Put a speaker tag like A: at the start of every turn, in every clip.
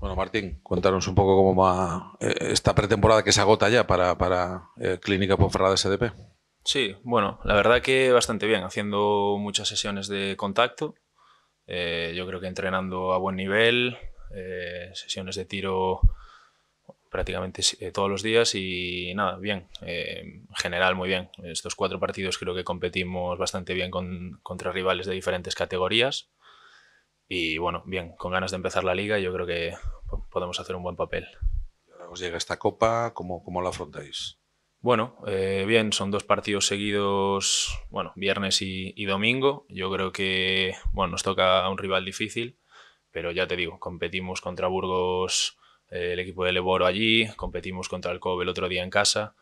A: Bueno, Martín, cuéntanos un poco cómo va eh, esta pretemporada que se agota ya para, para eh, Clínica Ponferrada SDP. Sí, bueno, la verdad que bastante bien, haciendo muchas sesiones de contacto. Eh, yo creo que entrenando a buen nivel, sesiones de tiro prácticamente todos los días y nada, bien, en general muy bien. Estos cuatro partidos creo que competimos bastante bien con, contra rivales de diferentes categorías y bueno, bien, con ganas de empezar la liga, yo creo que podemos hacer un buen papel. ¿Os llega esta copa? ¿Cómo, la afrontáis? Bueno, eh, bien, son dos partidos seguidos, bueno, viernes y, domingo. Yo creo que, bueno, nos toca un rival difícil, pero ya te digo, competimos contra Burgos, eh, el equipo de Leboro allí, competimos contra el COB el otro día en casa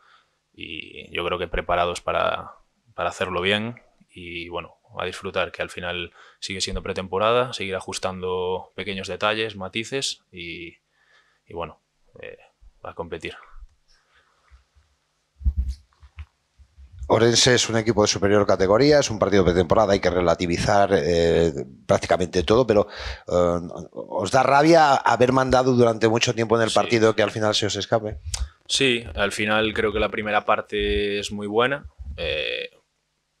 A: y yo creo que preparados para, para hacerlo bien y bueno, a disfrutar, que al final sigue siendo pretemporada, seguir ajustando pequeños detalles, matices y, bueno, eh, a competir.
B: Orense es un equipo de superior categoría, es un partido pretemporada hay que relativizar eh, prácticamente todo, pero eh, ¿os da rabia haber mandado durante mucho tiempo en el partido que al final se os escape?
A: Sí, al final creo que la primera parte es muy buena.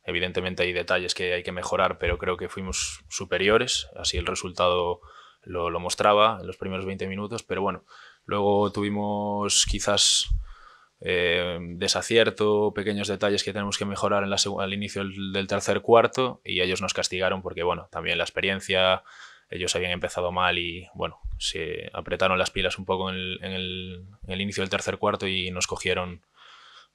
A: Evidentemente hay detalles que hay que mejorar, pero creo que fuimos superiores, así el resultado lo, mostraba en los primeros 20 minutos, pero bueno, luego tuvimos quizás eh, desacierto, pequeños detalles que tenemos que mejorar en la al inicio del, tercer cuarto y ellos nos castigaron porque, bueno, también la experiencia, ellos habían empezado mal y, bueno, se apretaron las pilas un poco en el inicio del tercer cuarto y nos cogieron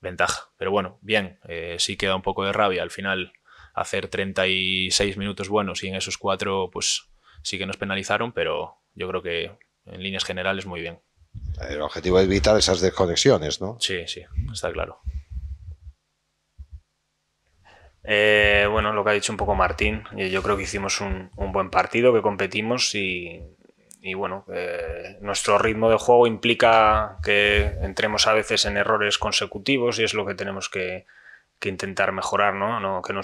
A: ventaja. Pero bueno, bien, eh, sí queda un poco de rabia al final hacer 36 minutos buenos y en esos cuatro pues sí que nos penalizaron, pero yo creo que en líneas generales muy bien.
B: El objetivo es evitar esas desconexiones, ¿no? Sí,
A: sí, está claro. Eh, bueno, lo que ha dicho
C: un poco Martín, eh, yo creo que hicimos un buen partido, que competimos y, y bueno, eh, nuestro ritmo de juego implica que entremos a veces en errores consecutivos y es lo que tenemos que, intentar mejorar, ¿no? que no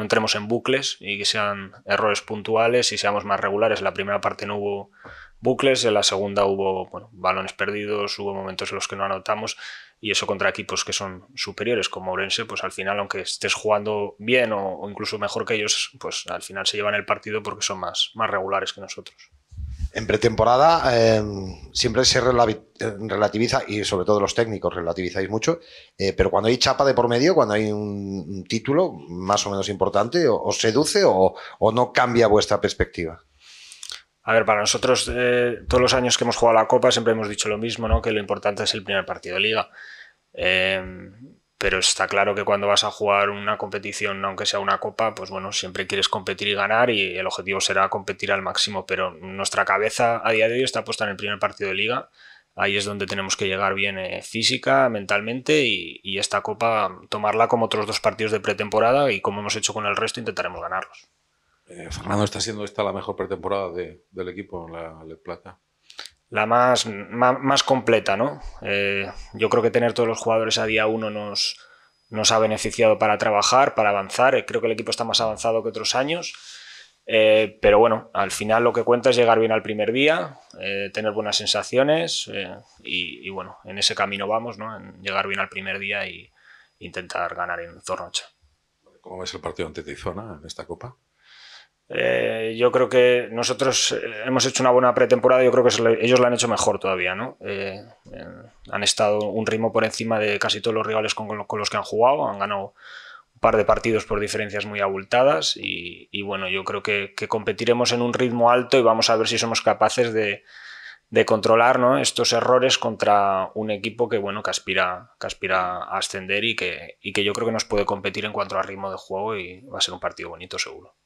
C: entremos en bucles y que sean errores puntuales y seamos más regulares. En la primera parte no hubo bucles, en la segunda hubo balones perdidos, hubo momentos en los que no anotamos y eso contra equipos que son superiores como Orense, pues al final aunque estés jugando bien o, incluso mejor que ellos, pues al final se llevan el partido porque son más regulares que nosotros.
B: En pretemporada eh, siempre se eh, relativiza, y sobre todo los técnicos relativizáis mucho, eh, pero cuando hay chapa de por medio, cuando hay un, título más o menos importante, ¿os seduce o, no cambia vuestra perspectiva?
C: A ver, para nosotros, todos los años que hemos jugado la Copa, siempre hemos dicho lo mismo, ¿no? Que lo importante es el primer partido de liga pero está claro que cuando vas a jugar una competición, aunque sea una copa, pues bueno, siempre quieres competir y ganar y el objetivo será competir al máximo, pero nuestra cabeza a día de hoy está puesta en el primer partido de liga. Ahí es donde tenemos que llegar bien eh, física, mentalmente y, esta copa tomarla como otros dos partidos de pretemporada y como hemos hecho con el resto intentaremos ganarlos.
A: Eh, Fernando, está siendo esta la mejor pretemporada del equipo en la
C: Le Plata la más, más, completa, ¿no? Eh, yo creo que tener todos los jugadores a día uno nos, nos ha beneficiado para trabajar, para avanzar. Eh, creo que el equipo está más avanzado que otros años. Eh, pero bueno, al final lo que cuenta es llegar bien al primer día, tener buenas sensaciones y, bueno, en ese camino vamos, ¿no? En llegar bien al primer día e intentar ganar en Zornocha. ¿Cómo ves el partido ante Tizona en esta Copa? Eh, yo creo que nosotros eh, hemos hecho una buena pretemporada, yo creo que ellos la han hecho mejor todavía, ¿no? Eh, han estado un ritmo por encima de casi todos los rivales con, los que han jugado, han ganado un par de partidos por diferencias muy abultadas y, bueno, yo creo que, competiremos en un ritmo alto y vamos a ver si somos capaces de, controlar estos errores contra un equipo que, bueno, que aspira, que aspira a ascender y que, que yo creo que nos puede competir en cuanto al ritmo de juego y va a ser un partido bonito seguro.